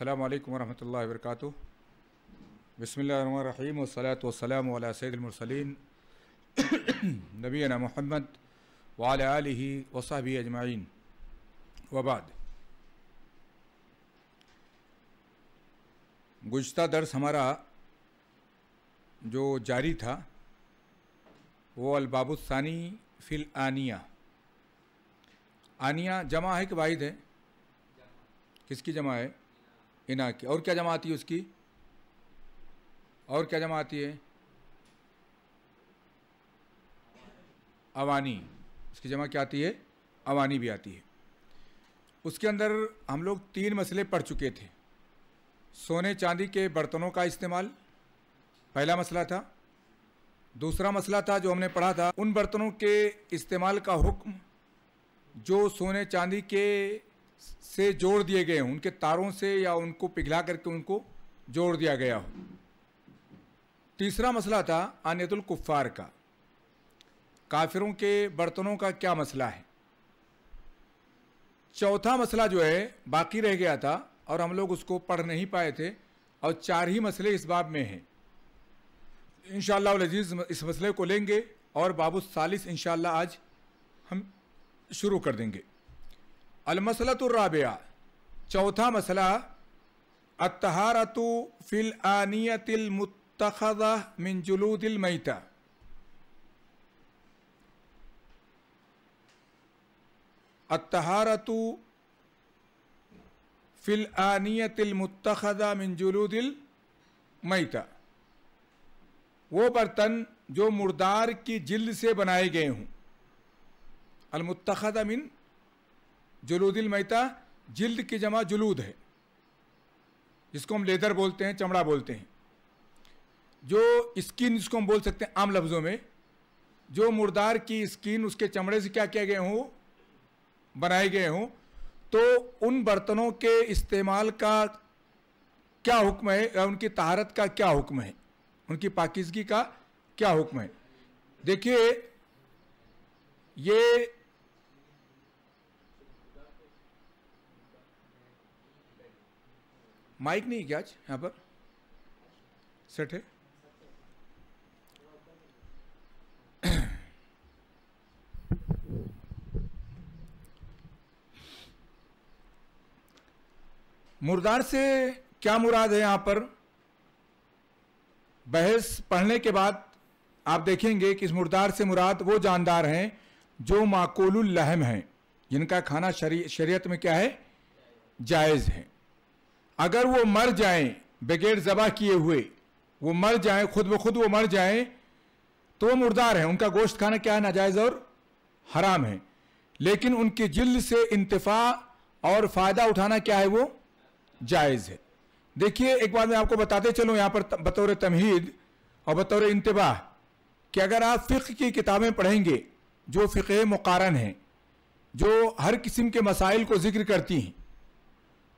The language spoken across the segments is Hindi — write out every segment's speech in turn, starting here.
अल्लाम वरम् वर्क बसमीम वसलात वसलाम सैदमरसलिन नबीना मोहम्मद वाल वसाबी अजमाइन वबाद गुज्त दर्स हमारा जो जारी था वो अलबाबुसानी फिल आनिया आनिया जमा है कि वाहिद है किसकी जमा है इना की और क्या जमा आती है उसकी और क्या जमा आती है अवानी उसकी जमा क्या आती है अवानी भी आती है उसके अंदर हम लोग तीन मसले पढ़ चुके थे सोने चांदी के बर्तनों का इस्तेमाल पहला मसला था दूसरा मसला था जो हमने पढ़ा था उन बर्तनों के इस्तेमाल का हुक्म जो सोने चांदी के से जोड़ दिए गए उनके तारों से या उनको पिघला करके उनको जोड़ दिया गया हो तीसरा मसला था आनियतुल कुफ़ार का काफिरों के बर्तनों का क्या मसला है चौथा मसला जो है बाकी रह गया था और हम लोग उसको पढ़ नहीं पाए थे और चार ही मसले इस बाब में हैं इन अजीज़ इस मसले को लेंगे और बाबू सालिस इनशाला आज हम शुरू कर देंगे المسلة الرابعة چوتھا مسئلہ الطہارت فی الآنیت المتخذہ من جلود المیتہ الطہارت فی الآنیت المتخذہ من جلود المیتہ وہ برتن جو مردار کی جلد سے بنائے گئے ہوں المتخذہ من جلود जुलूदिल मैता जिल्द की जमा जुलूद है जिसको हम लेदर बोलते हैं चमड़ा बोलते हैं जो स्किन जिसको हम बोल सकते हैं आम लफ्ज़ों में जो मुर्दार की स्किन उसके चमड़े से क्या किया गए हों बनाए गए हों तो उन बर्तनों के इस्तेमाल का क्या हुक्म है या उनकी तहारत का क्या हुक्म है उनकी पाकिजगी का क्या हुक्म है देखिए ये माइक नहीं क्या आज यहाँ पर सेट है मुर्दार से क्या मुराद है यहां पर बहस पढ़ने के बाद आप देखेंगे कि इस मुर्दार से मुराद वो जानदार हैं जो माकोल लहम हैं जिनका खाना शरी, शरीयत में क्या है जायज है अगर वो मर जाएं बगैर जबा किए हुए वो मर जाएं खुद ब खुद वो मर जाएं तो वो मुर्दार हैं उनका गोश्त खाना क्या है नाजायज़ और हराम है लेकिन उनकी जिल्द से इंतफा और फ़ायदा उठाना क्या है वो जायज़ है देखिए एक बात मैं आपको बताते चलूँ यहाँ पर बतौर तमहीद और बतौर इंतबाह कि अगर आप फ़िक्र की किताबें पढ़ेंगे जो फ़िक मुकारण हैं जो हर किस्म के मसाइल को जिक्र करती हैं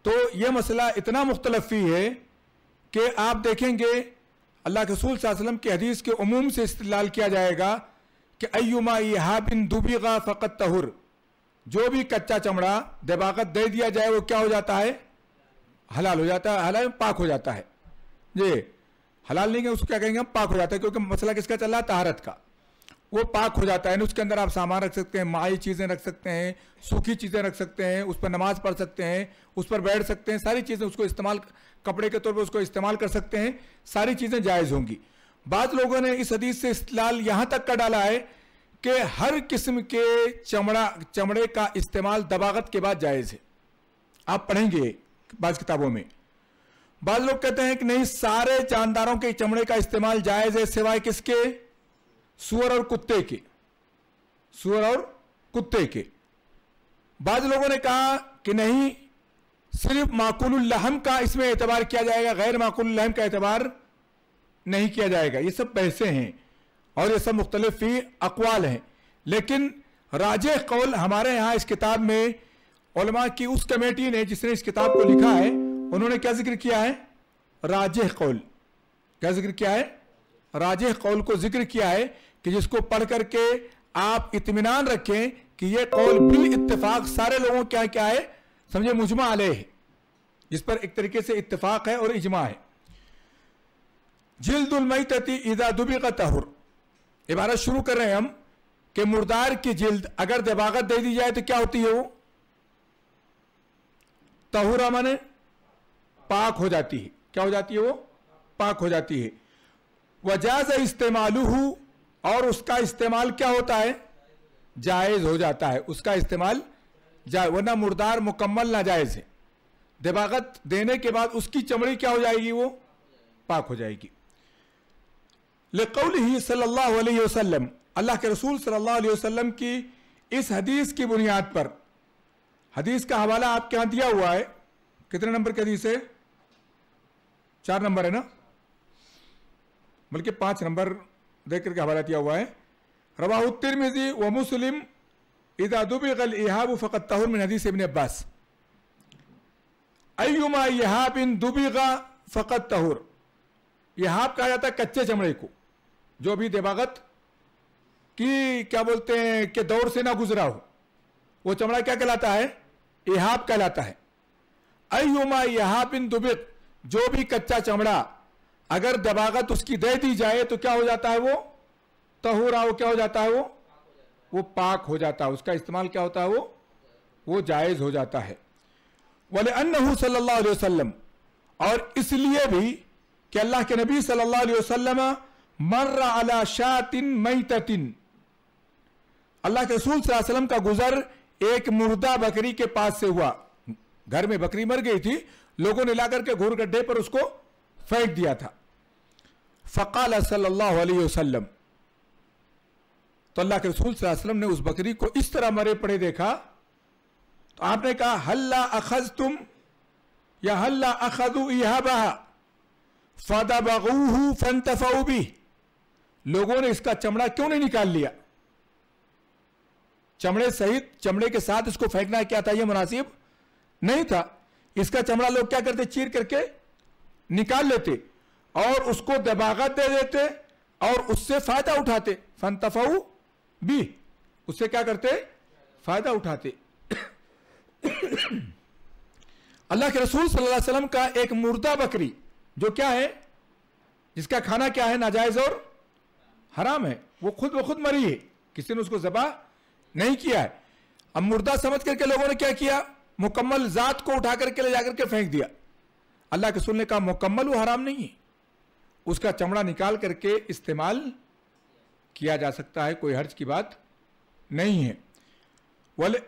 तो ये मसला इतना मुख्तलफ ही है कि आप देखेंगे अल्लाह के रसूल वसम की हदीस के अमूम से इस्तेलाल किया जाएगा कि अयुमा यहा बिन दुबीगा फ़कत तहुर जो भी कच्चा चमड़ा दबागत दे दिया जाए वो क्या हो जाता है हलाल हो जाता है हलाल पाक हो जाता है जी हलाल नहीं है उसको क्या कहेंगे हम पाक हो जाता है क्योंकि मसला किसका चल रहा है तहारत का वो पाक हो जाता है उसके अंदर आप सामान रख सकते हैं माई चीज़ें रख सकते हैं सूखी चीज़ें रख सकते हैं उस पर नमाज पढ़ सकते हैं उस पर बैठ सकते हैं सारी चीज़ें उसको इस्तेमाल कपड़े के तौर पर उसको इस्तेमाल कर सकते हैं सारी चीज़ें जायज़ होंगी बाद लोगों ने इस हदीस से इस्लाल यहाँ तक का डाला है कि हर किस्म के चमड़ा चमड़े का इस्तेमाल दबागत के बाद जायज़ है आप पढ़ेंगे बाज़ किताबों में बाद लोग कहते हैं कि नहीं सारे जानदारों के चमड़े का इस्तेमाल जायज़ है सिवाय किसके सुअर और कुत्ते के सुअर और कुत्ते के बाद लोगों ने कहा कि नहीं सिर्फ माकूलहम का इसमें एतबार किया जाएगा गैर माकूलहम का एतबार नहीं किया जाएगा ये सब पैसे हैं और ये सब मुख्तलिफ ही अकवाल हैं लेकिन राजे कौल हमारे यहाँ इस किताब में की उस कमेटी ने जिसने इस किताब को लिखा है उन्होंने क्या जिक्र किया है राजे कौल क्या जिक्र किया है राजे कौल को जिक्र किया है कि जिसको पढ़ करके आप इतमान रखें कि यह कौल बिल इतफाक सारे लोगों क्या क्या है समझे मुजमा आले है जिस पर एक तरीके से इतफाक है और इजमा है जिल्दुलमई ईदा दुबी का तहर इबारत शुरू कर रहे हैं हम कि मुर्दार की जिल्द अगर दबागत दे दी जाए तो क्या होती है वो तहुरा माने पाक हो जाती है क्या हो जाती है वो पाक हो जाती है वजाज इस्तेमाल और उसका इस्तेमाल क्या होता है जायज हो जाता है उसका इस्तेमाल जाए वरना मुर्दार मुकम्मल नाजायज है दबागत देने के बाद उसकी चमड़ी क्या हो जाएगी वो पाक हो जाएगी लकौल ही सल्लल्लाहु अलैहि वसल्लम अल्लाह के रसूल सल्लल्लाहु अलैहि वसल्लम की इस हदीस की बुनियाद पर हदीस का हवाला आपके यहाँ दिया हुआ है कितने नंबर की हदीस है चार नंबर है ना बल्कि पांच नंबर देख करके हवाला दिया हुआ है रवा तिरमिजी व मुस्लिम इदादुबिल इहाब फ़कत तहर मिन हदीस इबन अब्बास अयुमा यहाब इन दुबी दुबिगा फ़कत तहर यहाब कहा जाता है कच्चे चमड़े को जो भी देवागत की क्या बोलते हैं कि दौर से ना गुजरा हो वो चमड़ा क्या कहलाता है इहाब कहलाता है अयुमा यहाब इन दुबिक जो भी कच्चा चमड़ा अगर दबागत उसकी दे दी जाए तो क्या हो जाता है वो तहुरा हो क्या हो जाता है वो वो पाक हो जाता है उसका इस्तेमाल क्या होता है वो वो जायज हो जाता है वाले अन्नहू सल्लल्लाहु अलैहि वसल्लम और इसलिए भी कि अल्लाह के नबी सल्लल्लाहु अलैहि वसल्लम मर्र अला शातिन मैततिन अल्लाह के रसूल वसल्लम का गुजर एक मुर्दा बकरी के पास से हुआ घर में बकरी मर गई थी लोगों ने लाकर के घूर गड्ढे पर उसको फेंक दिया था फ़काल सल्लल्लाहु अलैहि वसल्लम तो अल्लाह के रसूल वसल्लम ने उस बकरी को इस तरह मरे पड़े देखा तो आपने कहा हल्ला अखज तुम या हल्ला अखद यहा बगू फन तफाऊ भी लोगों ने इसका चमड़ा क्यों नहीं निकाल लिया चमड़े सहित चमड़े के साथ इसको फेंकना क्या था यह मुनासिब नहीं था इसका चमड़ा लोग क्या करते चीर करके निकाल लेते और उसको दबागत दे देते और उससे फायदा उठाते फन तफाऊ भी उससे क्या करते फायदा उठाते अल्लाह के रसूल सल्लल्लाहु अलैहि वसल्लम का एक मुर्दा बकरी जो क्या है जिसका खाना क्या है नाजायज और हराम है वो खुद ब खुद मरी है किसी ने उसको जबा नहीं किया है अब मुर्दा समझ करके लोगों ने क्या किया मुकम्मल जात को उठा करके ले जाकर के फेंक दिया अल्लाह के सुनने का मुकम्मल वो हराम नहीं है उसका चमड़ा निकाल करके इस्तेमाल किया जा सकता है कोई हर्ज की बात नहीं है वाले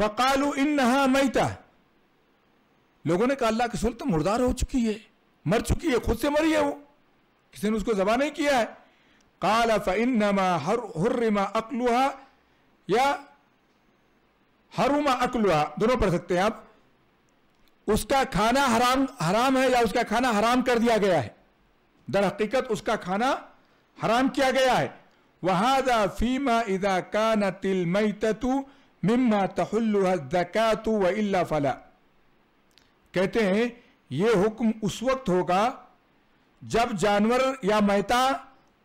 फ़कालू इन नहा मैता लोगों ने कहा अल्लाह के रसूल तो मुर्दार हो चुकी है मर चुकी है खुद से मरी है वो किसी ने उसको जबा नहीं किया है काला फ इन नमा हर हुर्रिमा अकलुहा या हरुमा अकलुहा दोनों पढ़ सकते हैं आप उसका खाना हराम हराम है या उसका खाना हराम कर दिया गया है दर हकीकत उसका खाना हराम किया गया है वहादा फीमा इदा न तिल मई तु मिम्मा तहल्लु व इल्ला फला कहते हैं ये हुक्म उस वक्त होगा जब जानवर या मेहता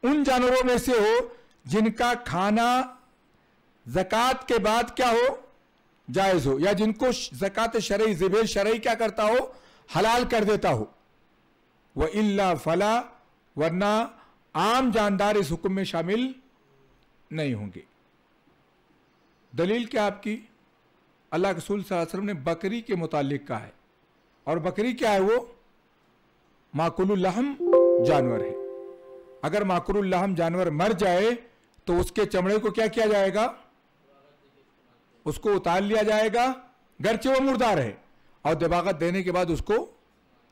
उन जानवरों में से हो जिनका खाना जक़ात के बाद क्या हो जायज हो या जिनको जक़ात शरय जबे शरय क्या करता हो हलाल कर देता हो वह इला फला वरना आम जानदार इस हुक्म में शामिल नहीं होंगे दलील क्या आपकी अल्लाह रसूल सलाम ने बकरी के मुतालिक कहा है और बकरी क्या है वो माकुल्लहम जानवर है अगर माकुल्लहम जानवर मर जाए तो उसके चमड़े को क्या किया जाएगा उसको उतार लिया जाएगा गर्चे वो मुर्दा है और दबागत देने के बाद उसको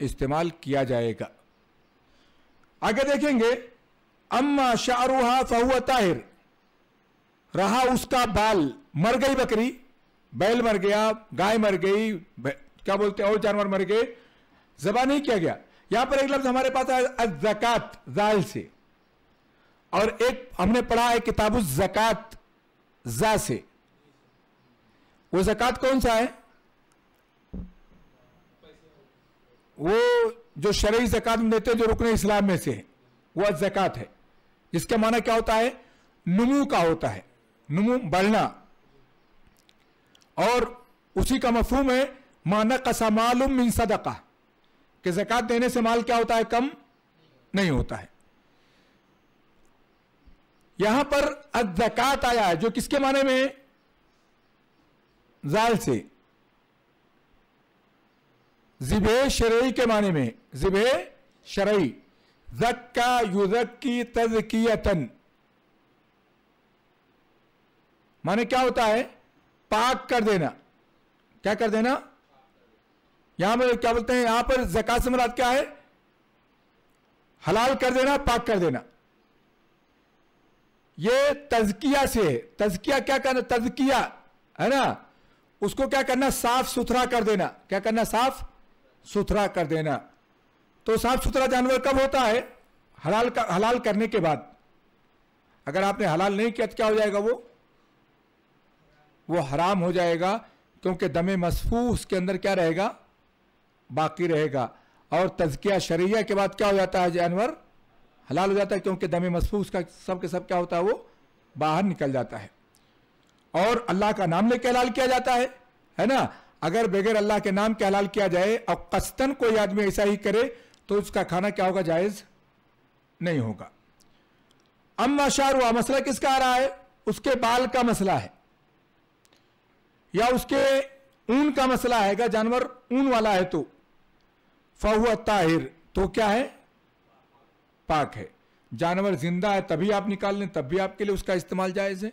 इस्तेमाल किया जाएगा आगे देखेंगे अम्मा शाहरुहा फहुआ ताहिर रहा उसका बाल मर गई बकरी बैल मर गया गाय मर गई क्या बोलते और जानवर मर गए जबा नहीं किया गया यहां पर एक लफ्ज हमारे पास है जाल से और एक हमने पढ़ा है किताब जक़ात जा से वो जक़ात कौन सा है वो जो शरय जक़ात में देते हैं जो रुकने इस्लाम में से वह जक़ात है जिसका माना क्या होता है नुमू का होता है नमू बढ़ना और उसी का मफहूम है माना कसा मालूम मिन सदका कि जक़ात देने से माल क्या होता है कम नहीं होता है यहां पर अजकात आया है जो किसके माने में है जाल से जिबे शरई के माने में जिबे शरई जक्का युजक्की तजकियतन माने क्या होता है पाक कर देना क्या कर देना यहां पर क्या बोलते हैं यहां पर जक़ात से मुराद क्या है हलाल कर देना पाक कर देना ये तजकिया से है तजकिया क्या करना तजकिया है ना उसको क्या करना साफ सुथरा कर देना क्या करना साफ सुथरा कर देना तो साफ सुथरा जानवर कब होता है हलाल कर, हलाल करने के बाद अगर आपने हलाल नहीं किया तो क्या हो जाएगा वो वो हराम हो जाएगा क्योंकि दमे मसफू उसके अंदर क्या रहेगा बाकी रहेगा और तजकिया शरिया के बाद क्या हो जाता है जानवर हलाल हो जाता है क्योंकि दमे मसफू उसका सब के सब क्या होता है वो बाहर निकल जाता है और अल्लाह का नाम लेके हलाल किया जाता है है ना अगर बगैर अल्लाह के नाम के हलाल किया जाए और कस्तन कोई आदमी ऐसा ही करे तो उसका खाना क्या होगा जायज नहीं होगा अम्मा शाहरुआ मसला किसका आ रहा है उसके बाल का मसला है या उसके ऊन का मसला आएगा जानवर ऊन वाला है तो फहुआ ताहिर तो क्या है पाक है जानवर जिंदा है तभी आप निकाल लें तब भी आपके लिए उसका इस्तेमाल जायज है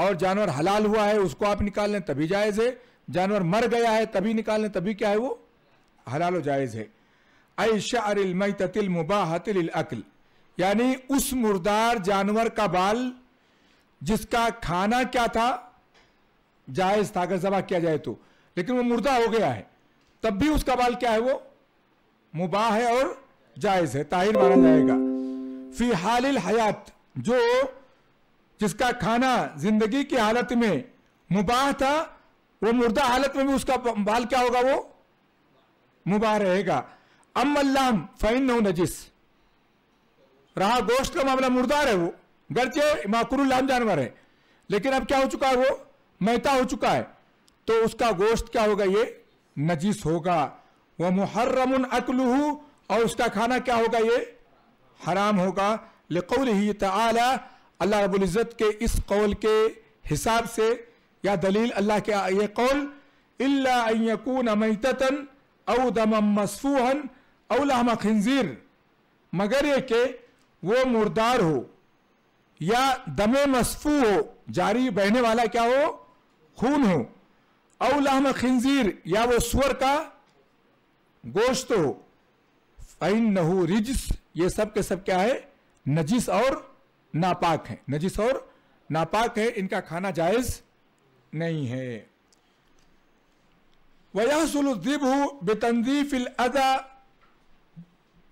और जानवर हलाल हुआ है उसको आप निकाल लें तभी जायज़ है जानवर मर गया है तभी निकाल लें तभी क्या है वो हलाल और जायज़ है अल ततिल मुबाहतिल अकल यानी उस मुर्दार जानवर का बाल जिसका खाना क्या था जायज़ था अगर जबा किया जाए तो लेकिन वो मुर्दा हो गया है तब भी उसका बाल क्या है वो मुबाह है और जायज़ है ताहिर माना जाएगा फी हाल हयात जो जिसका खाना जिंदगी की हालत में मुबाह था वो मुर्दा हालत में भी उसका बाल क्या होगा वो मुबाह रहेगा अम अल्लाम फैन नो नजिस रहा गोश्त का मामला मुर्दा है वो गर्चे माकुरुल्लाम जानवर है लेकिन अब क्या हो चुका है वो मेहता हो चुका है तो उसका गोश्त क्या होगा ये नजिस होगा वह मुहर्रम अकलू और उसका खाना क्या होगा ये हराम होगा लकौल ही तला अल्लाह रबुल्ज़त के इस कौल के हिसाब से या दलील अल्लाह के ये कौल इलाकून अमतन अव दम मसफूहन अवलाम खंजीर मगर ये के वो मुर्दार हो या दम मसफू हो जारी बहने वाला क्या हो खून हो अवलाम खंजीर या वो सुअर का गोश्त हो फ़ैन नहू रिजिस ये सब के सब क्या है नजिस और नापाक हैं नजिस और नापाक है इनका खाना जायज नहीं है वयासुलदिब बेतनजीफिल अदा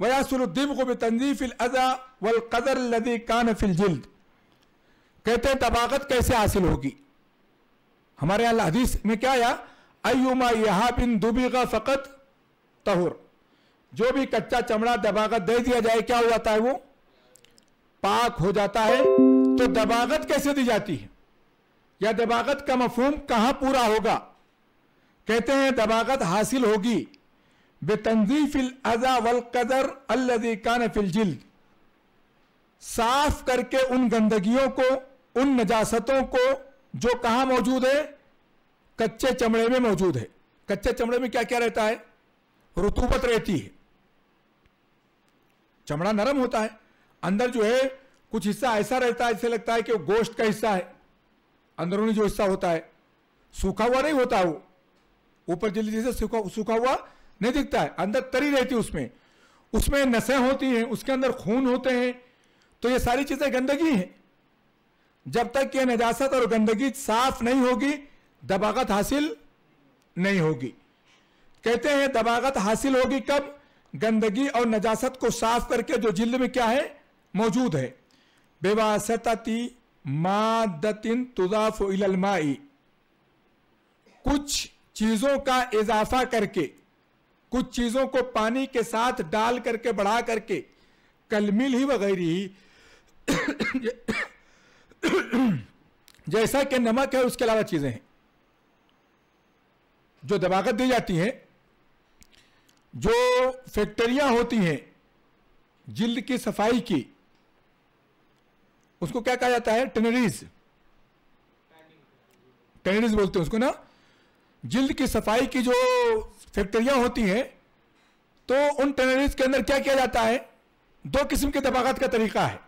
वयासुलदिब को बेतनजीफिल अदा वल कदर लदी कान फिल जिल्द कहते हैं तबाकत कैसे हासिल होगी हमारे यहाँ हदीस में क्या आया अयुमा यहा बिन दुबी का फ़कत तहुर जो भी कच्चा चमड़ा दबाकर दे दिया जाए क्या हो जाता है वो पाक हो जाता है तो दबागत कैसे दी जाती है या दबागत का मफहम कहां पूरा होगा कहते हैं दबागत हासिल होगी बेतनजीफिल अजा वल कदर अल्लदी कान फिल जिल्द साफ करके उन गंदगियों को उन नजासतों को जो कहां मौजूद है कच्चे चमड़े में मौजूद है कच्चे चमड़े में क्या क्या रहता है रुतूबत रहती है चमड़ा नरम होता है अंदर जो है कुछ हिस्सा ऐसा रहता है जैसे लगता है कि वो गोश्त का हिस्सा है अंदरूनी जो हिस्सा होता है सूखा हुआ नहीं होता वो ऊपर जल्दी जैसे सूखा सूखा हुआ नहीं दिखता है अंदर तरी रहती है उसमें उसमें नशे होती हैं उसके अंदर खून होते हैं तो ये सारी चीज़ें गंदगी हैं जब तक ये नजासत और गंदगी साफ नहीं होगी दबागत हासिल नहीं होगी कहते हैं दबागत हासिल होगी कब गंदगी और नजासत को साफ करके जो जिल्द में क्या है मौजूद है बेवासतती मादतिन तुजाफ इलमाई कुछ चीज़ों का इजाफा करके कुछ चीज़ों को पानी के साथ डाल करके बढ़ा करके कलमिल ही वगैरह ही जैसा कि नमक है उसके अलावा चीज़ें हैं जो दबागत दी जाती हैं जो फैक्ट्रियां होती हैं जिल्द की सफाई की उसको क्या कहा जाता है टेनरीज टेनरीज बोलते हैं उसको ना जिल्द की सफाई की जो फैक्ट्रियां होती हैं तो उन टेनरीज के अंदर क्या किया जाता है दो किस्म के दबागत का तरीका है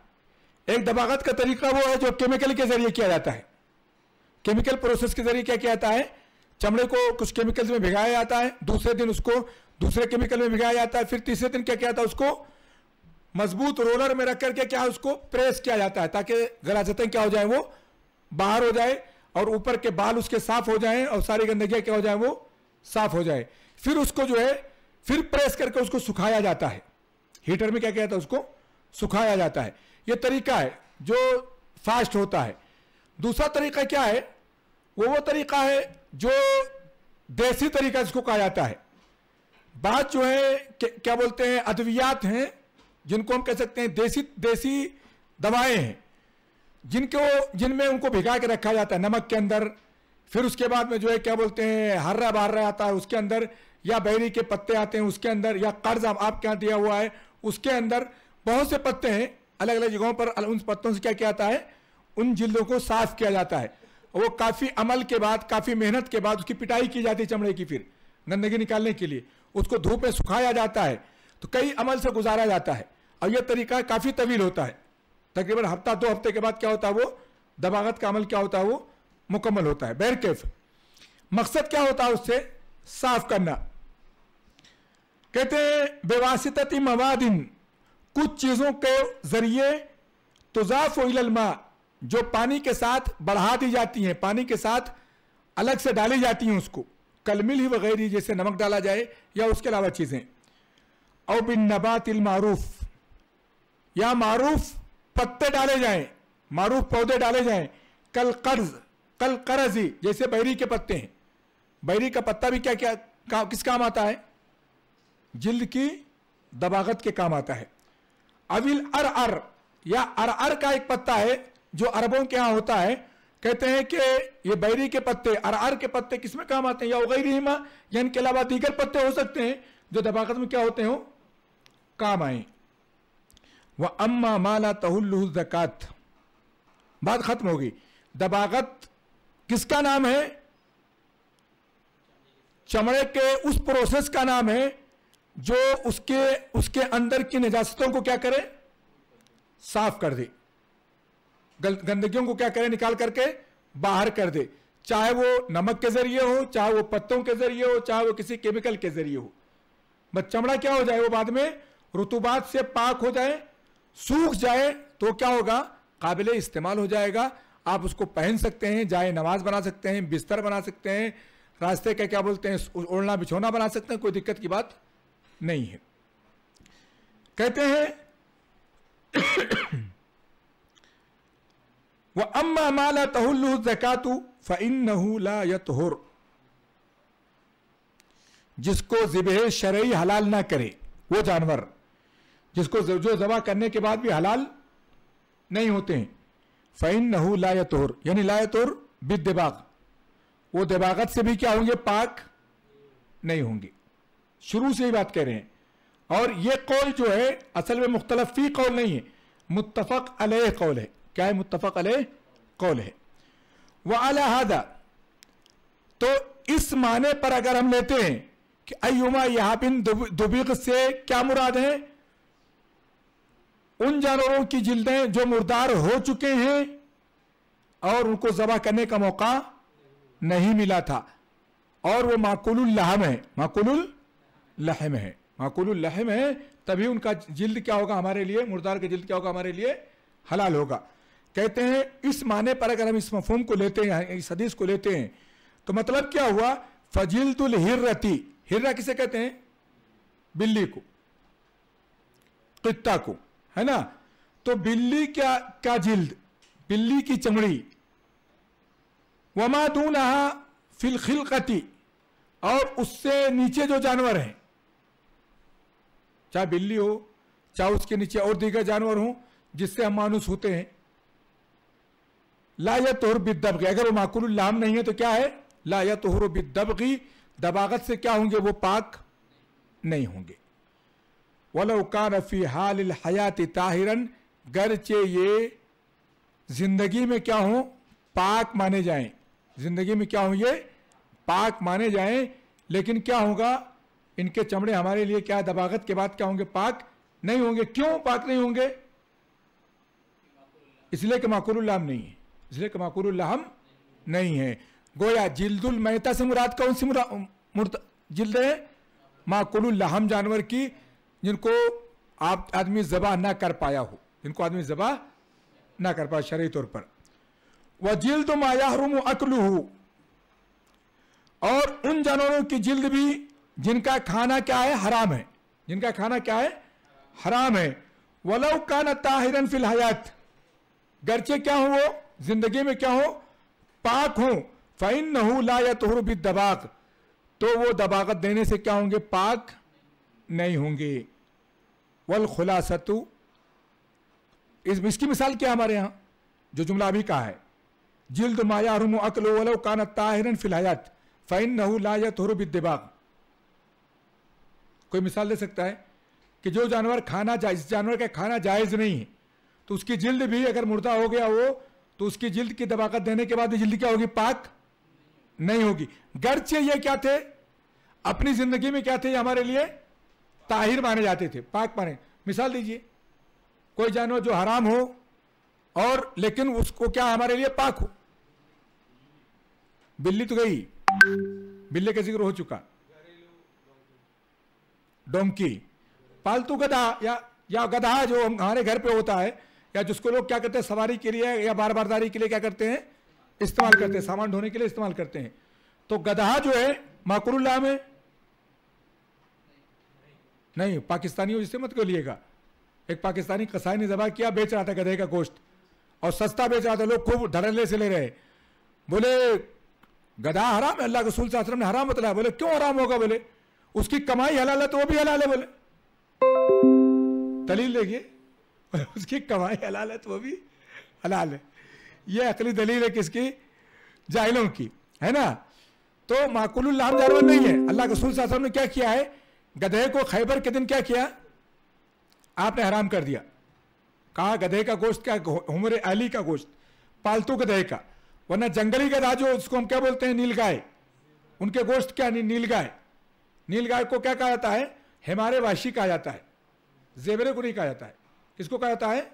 एक दबागत का तरीका वो है जो केमिकल के जरिए किया जाता है केमिकल प्रोसेस के जरिए क्या किया जाता है चमड़े को कुछ केमिकल्स में भिगाया जाता है दूसरे दिन उसको दूसरे केमिकल में भिगाया जाता है फिर तीसरे दिन क्या किया जाता है उसको मजबूत रोलर में रख करके क्या उसको प्रेस किया जाता है ताकि गलाजतें क्या हो जाए वो बाहर हो जाए और ऊपर के बाल उसके साफ हो जाए और सारी गंदगी क्या हो जाए वो साफ हो जाए फिर उसको जो है फिर प्रेस करके उसको सुखाया जाता है हीटर में क्या किया जाता है उसको सुखाया जाता है ये तरीका है जो फास्ट होता है दूसरा तरीका क्या है वो वो तरीका है जो देसी तरीका इसको कहा जाता है बात जो है क्या बोलते हैं अद्वियात हैं जिनको हम कह सकते हैं देसी देसी दवाएं हैं जिनको जिनमें उनको भिगा के रखा जाता है नमक के अंदर फिर उसके बाद में जो है क्या बोलते हैं हर्रा बहर्रा आता है उसके अंदर या बैरी के पत्ते आते हैं उसके अंदर या कर्ज आपके यहाँ दिया हुआ है उसके अंदर बहुत से पत्ते हैं अलग अलग जगहों पर उन पत्तों से क्या किया जाता है उन जिल्दों को साफ किया जाता है वो काफ़ी अमल के बाद काफ़ी मेहनत के बाद उसकी पिटाई की जाती है चमड़े की फिर गंदगी निकालने के लिए उसको धूप में सुखाया जाता है तो कई अमल से गुजारा जाता है और यह तरीका काफ़ी तवील होता है तकरीबन हफ्ता दो हफ्ते के बाद क्या होता है वो दबागत का अमल क्या होता है वो मुकम्मल होता है बैरकेफ मकसद क्या होता है उससे साफ करना कहते हैं बेवासितती मवादिन कुछ चीज़ों के ज़रिए तुजाफ इलमा जो पानी के साथ बढ़ा दी जाती हैं पानी के साथ अलग से डाली जाती हैं उसको कलमिल ही वगैरह जैसे नमक डाला जाए या उसके अलावा चीज़ें और बिन नबात मारूफ या मारूफ पत्ते डाले जाएं मारूफ पौधे डाले जाएं कल कर्ज कल ही जैसे बैरी के पत्ते हैं बैरी का पत्ता भी क्या क्या का, किस काम आता है जिल्द की दबागत के काम आता है अविल अर अर या अर अर का एक पत्ता है जो अरबों के यहां होता है कहते हैं कि ये बैरी के पत्ते अर अर के पत्ते किस में काम आते हैं या उगैरिमा या इनके अलावा दीगर पत्ते हो सकते हैं जो दबागत में क्या होते हो काम आए व अम्मा माला तहुल्लु जक़ात बात खत्म होगी दबागत किसका नाम है चमड़े के उस प्रोसेस का नाम है जो उसके उसके अंदर की निजास्तों को क्या करे साफ कर दे गंदगियों को क्या करे निकाल करके बाहर कर दे चाहे वो नमक के जरिए हो चाहे वो पत्तों के जरिए हो चाहे वो किसी केमिकल के जरिए हो बस चमड़ा क्या हो जाए वो बाद में रुतुबात से पाक हो जाए सूख जाए तो क्या होगा काबिल इस्तेमाल हो जाएगा आप उसको पहन सकते हैं जाए नमाज बना सकते हैं बिस्तर बना सकते हैं रास्ते का क्या बोलते हैं ओढ़ना बिछोना बना सकते हैं कोई दिक्कत की बात नहीं है कहते हैं वह अम्मा माला तहुल्लु जक़ातु फ़िन ला जिसको जिबह शरई हलाल ना करे वो जानवर जिसको जो जबा करने के बाद भी हलाल नहीं होते हैं फ़ैन नहू लायतोर यानी लायतोर बिद दिबाग वो दिबागत से भी क्या होंगे पाक नहीं होंगे शुरू से ही बात कह रहे हैं और ये कौल जो है असल में मुख्तलफ फी कौल नहीं है मुतफ़क अलह कौल है क्या है मुतफ़क अलह कौल है वह अलहदा तो इस माने पर अगर हम लेते हैं कि अयुमा यहाबिन बिन दुबिग से क्या मुराद है उन जानवरों की जिल्दें जो मुर्दार हो चुके हैं और उनको जबा करने का मौका नहीं मिला था और वो माकुल लहम है माकुल लहम है माकुल लहम है तभी उनका जिल्द क्या होगा हमारे लिए मुर्दार का जिल्द क्या होगा हमारे लिए हलाल होगा कहते हैं इस माने पर अगर हम इस मफहम को लेते हैं इस हदीस को लेते हैं तो मतलब क्या हुआ फजिलतुल हिर्रती हिर्रा किसे कहते हैं बिल्ली को कित्ता को है ना तो बिल्ली क्या क्या जिल्द बिल्ली की चमड़ी वमा दू नहा फिलखिलकती और उससे नीचे जो जानवर हैं चाहे बिल्ली हो चाहे उसके नीचे और दीगर जानवर हो जिससे हम मानुस होते हैं लाया तोहर बिदबगी अगर वो माकुल लाम नहीं है तो क्या है लाया तोहर बिदबगी दबागत से क्या होंगे वो पाक नहीं होंगे वलोकान फी हाल हयात ताहिरन गरचे ये जिंदगी में क्या हों पाक माने जाएं जिंदगी में क्या हों ये पाक माने जाएं लेकिन क्या होगा इनके चमड़े हमारे लिए क्या दबागत के बाद क्या होंगे पाक नहीं होंगे क्यों पाक नहीं होंगे इसलिए कि माकुरुल्लाम नहीं है इसलिए कि माकुरुल्लाम नहीं है गोया जिल्दुल मेहता से मुराद कौन सी मुर्द जिल्द है माकुरुल्लाहम जानवर की जिनको आप आदमी जबा ना कर पाया हो जिनको आदमी जबा ना कर पाया शरी तौर पर वह जिल्द मायाहरूम अकलू और उन जानवरों की जिल्द भी जिनका खाना क्या है हराम है जिनका खाना क्या है हराम है वलव का नाहिरन ताहिरन फिल हयात गर्चे क्या हो वो जिंदगी में क्या हो पाक हो न हो ला या तो भी दबाक तो वो दबाकत देने से क्या होंगे पाक नहीं होंगे वल खुलासतु इस इसकी मिसाल क्या हमारे यहां जो जुमला अभी कहा है जिल्द मायाहरूम अकलो वलो कान ताहिरन फिलहयात फ़ैन नहु लायत हो बिदबाग कोई मिसाल दे सकता है कि जो जानवर खाना जायज जानवर का खाना जायज़ नहीं है तो उसकी जिल्द भी अगर मुर्दा हो गया वो तो उसकी जिल्द की दबाकत देने के बाद जिल्द क्या होगी पाक नहीं होगी गर्चे ये क्या थे अपनी जिंदगी में क्या थे हमारे लिए ताहिर माने जाते थे पाक माने मिसाल दीजिए कोई जानवर जो हराम हो और लेकिन उसको क्या हमारे लिए पाक हो बिल्ली तो गई बिल्ली का जिक्र हो चुका डोंकी पालतू गधा या या गधा जो हमारे घर पे होता है या जिसको लोग क्या करते हैं सवारी के लिए या बार बारदारी के लिए क्या करते हैं इस्तेमाल करते हैं सामान ढोने के लिए इस्तेमाल करते हैं तो गधा जो है माकुरुल्लाह में नहीं पाकिस्तानियों इससे मत लिएगा एक पाकिस्तानी कसाई ने जबा किया बेच रहा था गधे का गोश्त और सस्ता बेच रहा था लोग खूब धड़ल्ले से ले रहे बोले गधा हराम है अल्लाह के साहब ने हराम बतलाया बोले क्यों हराम होगा बोले उसकी कमाई हलाल है तो वो भी हलाल है बोले दलील देखिए उसकी कमाई हलाल है तो वो भी हलाल है ये अकली दलील है किसकी जाहिलों की है ना तो माकुल जानवर नहीं है अल्लाह के रसूल ने क्या किया है गधे को खैबर के दिन क्या किया आपने हराम कर दिया कहा गधे का गोश्त क्या उमर अली का गोश्त पालतू गधे का वरना जंगली गधा जो उसको हम क्या बोलते हैं नीलगाय उनके गोश्त क्या नहीं नीलगाय नीलगाय को क्या कहा जाता है हेमारे वाशी कहा जाता है जेवरे को नहीं कहा जाता है किसको कहा जाता है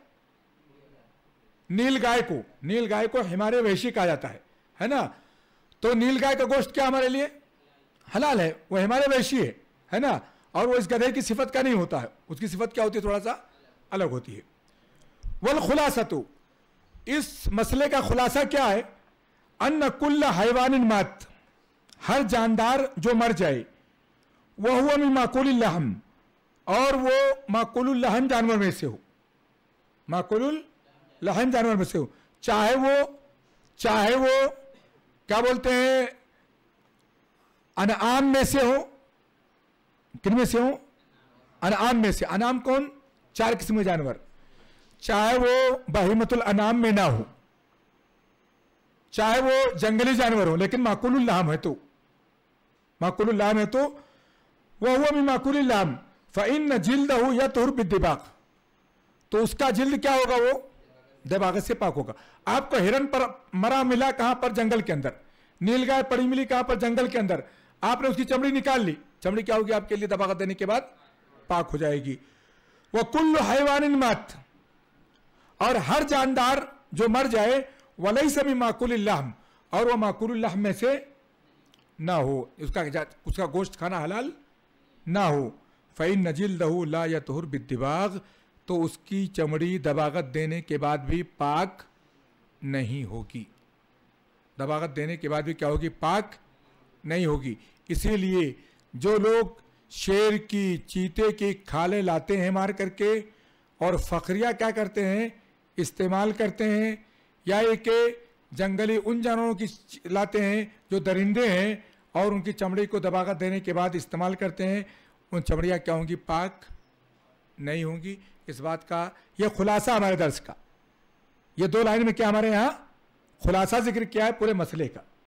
नील गाय को नील गाय को हमारे वैशी कहा जाता है है ना तो नील गाय का गोश्त क्या हमारे लिए हलाल है वो हमारे वैशी है है ना और वो इस गधे की सिफत का नहीं होता है उसकी सिफत क्या होती है थोड़ा सा अलग होती है वल खुलासा तो इस मसले का खुलासा क्या है अन्न कुल्ल हैवान मत हर जानदार जो मर जाए वह हुआ माकुल लहम और वो लहन जानवर में से हो माकुल लहन जानवर में से हो चाहे वो चाहे वो क्या बोलते हैं अनआम में से हो किन में से हो अनाम में से अनाम कौन चार किस्म के जानवर चाहे वो बहिमतुल अनाम में ना हो चाहे वो जंगली जानवर हो लेकिन माकुल्लाम है तो माकुल्लाम है तो वह हुआ भी माकुल्लाम फ़िन जिल्द हो या तो दिबाक तो उसका जिल्द क्या होगा वो दबागत से पाक होगा आपको हिरन पर मरा मिला कहां पर जंगल के अंदर नीलगाय पड़ी मिली कहां पर जंगल के अंदर आपने उसकी चमड़ी निकाल ली चमड़ी क्या होगी आपके लिए दबाकत देने के बाद पाक हो जाएगी वह कुल्ल हैवान मत और हर जानदार जो मर जाए वलई से भी माकुल और वह माकुल में से ना हो उसका उसका गोश्त खाना हलाल ना हो फ़ैन नजील दहू ला या तहर बिदिबाग तो उसकी चमड़ी दबागत देने के बाद भी पाक नहीं होगी दबागत देने के बाद भी क्या होगी पाक नहीं होगी इसीलिए जो लोग शेर की चीते की खालें लाते हैं मार करके और फखरिया क्या करते हैं इस्तेमाल करते हैं या एक जंगली उन जानवरों की लाते हैं जो दरिंदे हैं और उनकी चमड़ी को दबाकर देने के बाद इस्तेमाल करते हैं उन चमड़ियाँ क्या होंगी पाक नहीं होंगी इस बात का यह खुलासा हमारे दर्श का यह दो लाइन में क्या हमारे यहाँ खुलासा जिक्र किया है पूरे मसले का